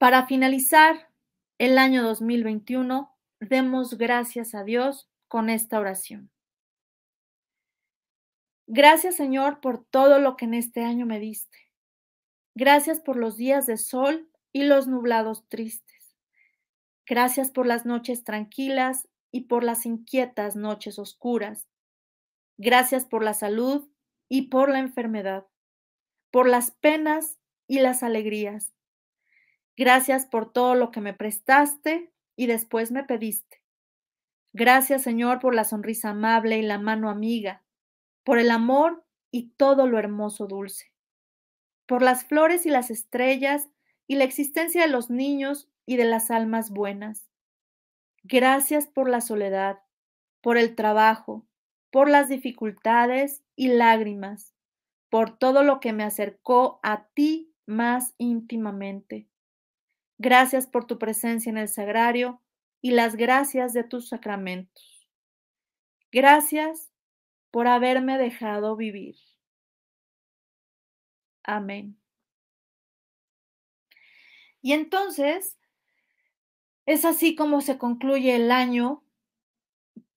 Para finalizar el año 2021, demos gracias a Dios con esta oración. Gracias Señor por todo lo que en este año me diste. Gracias por los días de sol y los nublados tristes. Gracias por las noches tranquilas y por las inquietas noches oscuras. Gracias por la salud y por la enfermedad, por las penas y las alegrías, Gracias por todo lo que me prestaste y después me pediste. Gracias, Señor, por la sonrisa amable y la mano amiga, por el amor y todo lo hermoso dulce, por las flores y las estrellas y la existencia de los niños y de las almas buenas. Gracias por la soledad, por el trabajo, por las dificultades y lágrimas, por todo lo que me acercó a ti más íntimamente. Gracias por tu presencia en el sagrario y las gracias de tus sacramentos. Gracias por haberme dejado vivir. Amén. Y entonces, es así como se concluye el año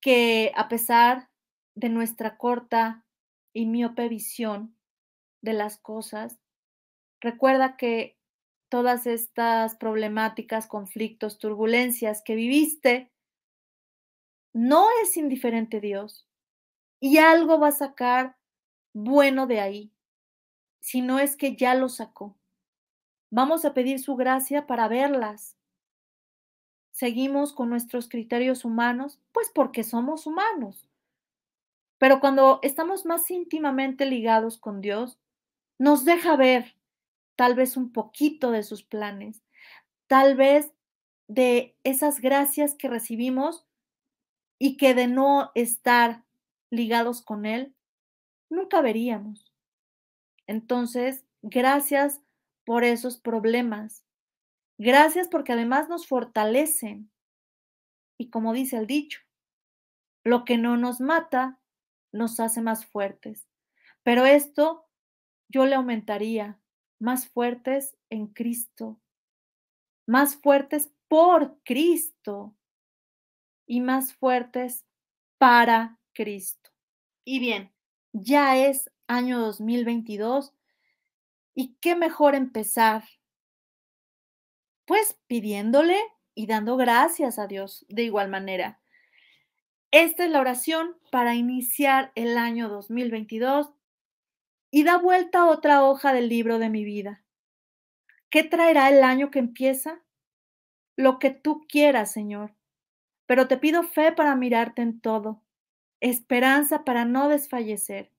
que a pesar de nuestra corta y miope visión de las cosas, recuerda que todas estas problemáticas, conflictos, turbulencias que viviste, no es indiferente Dios. Y algo va a sacar bueno de ahí, si no es que ya lo sacó. Vamos a pedir su gracia para verlas. Seguimos con nuestros criterios humanos, pues porque somos humanos. Pero cuando estamos más íntimamente ligados con Dios, nos deja ver tal vez un poquito de sus planes, tal vez de esas gracias que recibimos y que de no estar ligados con Él, nunca veríamos. Entonces, gracias por esos problemas. Gracias porque además nos fortalecen. Y como dice el dicho, lo que no nos mata nos hace más fuertes. Pero esto yo le aumentaría más fuertes en Cristo, más fuertes por Cristo y más fuertes para Cristo. Y bien, ya es año 2022 y qué mejor empezar pues pidiéndole y dando gracias a Dios de igual manera. Esta es la oración para iniciar el año 2022 y da vuelta otra hoja del libro de mi vida. ¿Qué traerá el año que empieza? Lo que tú quieras, Señor. Pero te pido fe para mirarte en todo, esperanza para no desfallecer,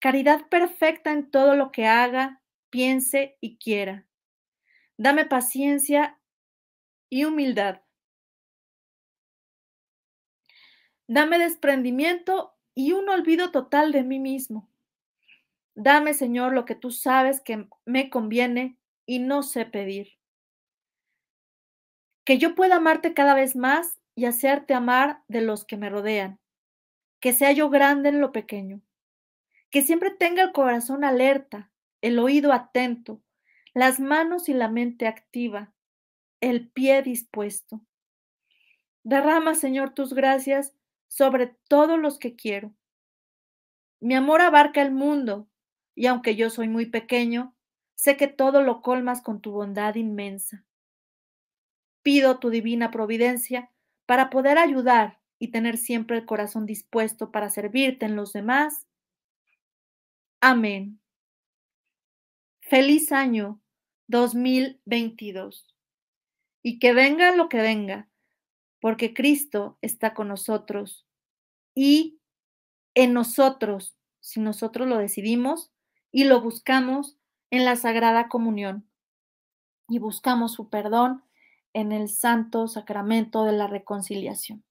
caridad perfecta en todo lo que haga, piense y quiera. Dame paciencia y humildad. Dame desprendimiento y un olvido total de mí mismo. Dame, Señor, lo que tú sabes que me conviene y no sé pedir. Que yo pueda amarte cada vez más y hacerte amar de los que me rodean. Que sea yo grande en lo pequeño. Que siempre tenga el corazón alerta, el oído atento, las manos y la mente activa, el pie dispuesto. Derrama, Señor, tus gracias sobre todos los que quiero. Mi amor abarca el mundo y aunque yo soy muy pequeño, sé que todo lo colmas con tu bondad inmensa. Pido tu divina providencia para poder ayudar y tener siempre el corazón dispuesto para servirte en los demás. Amén. Feliz año 2022. Y que venga lo que venga, porque Cristo está con nosotros y en nosotros, si nosotros lo decidimos, y lo buscamos en la Sagrada Comunión y buscamos su perdón en el Santo Sacramento de la Reconciliación.